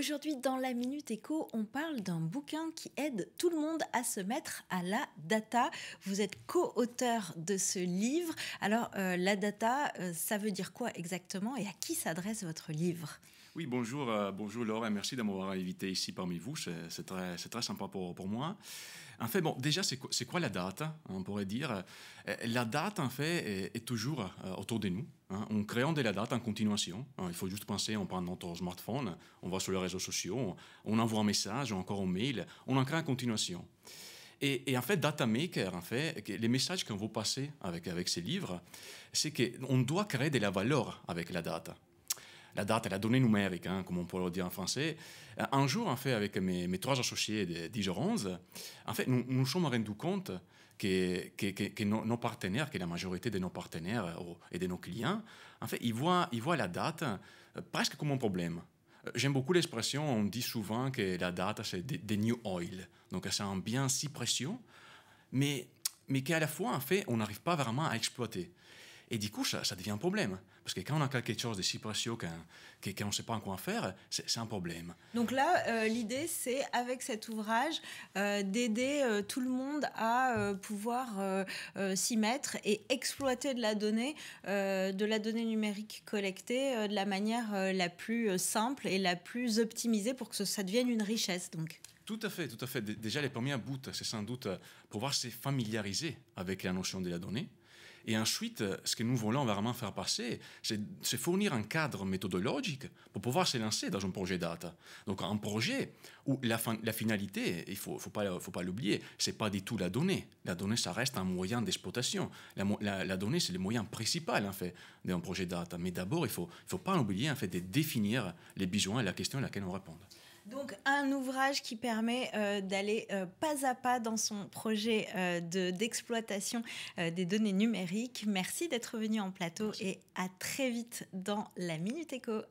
Aujourd'hui, dans la Minute Éco, on parle d'un bouquin qui aide tout le monde à se mettre à la data. Vous êtes co-auteur de ce livre. Alors, euh, la data, euh, ça veut dire quoi exactement et à qui s'adresse votre livre oui, bonjour, euh, bonjour Laura, merci de m'avoir invité ici parmi vous. C'est très, très, sympa pour, pour moi. En fait, bon, déjà, c'est quoi, la date hein, On pourrait dire. Euh, la date, en fait, est, toujours euh, autour de nous. Hein, en créant de la date en continuation. Hein. il faut juste penser, on prend notre smartphone, on va sur les réseaux sociaux, on, envoie un message ou encore un mail, on en crée en continuation. Et, en fait, data maker, en fait, les messages qu'on veut passer avec, avec ces livres, c'est qu'on doit créer de la valeur avec la date la date, la donnée numérique, hein, comme on peut le dire en français. Euh, un jour, en fait, avec mes, trois associés de 11 en fait, nous nous sommes rendus compte que, que, nos, partenaires, que la majorité de nos partenaires euh, oh, et de nos clients, en fait, ils voient, ils voient la date euh, presque comme un problème. J'aime beaucoup l'expression, on dit souvent que la date, c'est des, new oil. Donc, c'est un bien si précieux, mais, mais qu'à la fois, en fait, on n'arrive pas vraiment à exploiter. Et du coup, ça, devient un problème. Parce que quand on a quelque chose de si précieux qu'on ne sait pas quoi faire, c'est un problème. Donc là, euh, l'idée, c'est avec cet ouvrage euh, d'aider euh, tout le monde à pouvoir s'y mettre et exploiter de la donnée, de la donnée numérique collectée de la manière la plus simple et la plus optimisée pour que ça, devienne une richesse. Donc. Tout à fait, tout à fait. Déjà, les premiers bouts, c'est sans doute pouvoir se familiariser avec la notion de la donnée, et ensuite, ce que nous voulons vraiment faire passer, c'est fournir un cadre méthodologique pour pouvoir se lancer dans un projet data. Donc un projet où la, finalité, il ne faut, pas, l'oublier, ce l'oublier, pas du tout la donnée. La donnée, ça reste un moyen d'exploitation. La, donnée, c'est le moyen principal en fait, d'un projet data. Mais d'abord, il ne faut, pas oublier en fait, de définir les besoins et la question à laquelle on répond. Donc un ouvrage qui permet euh, d'aller euh, pas à pas dans son projet euh, d'exploitation des données numériques. Merci d'être venu en plateau et à très vite dans la Minute Éco.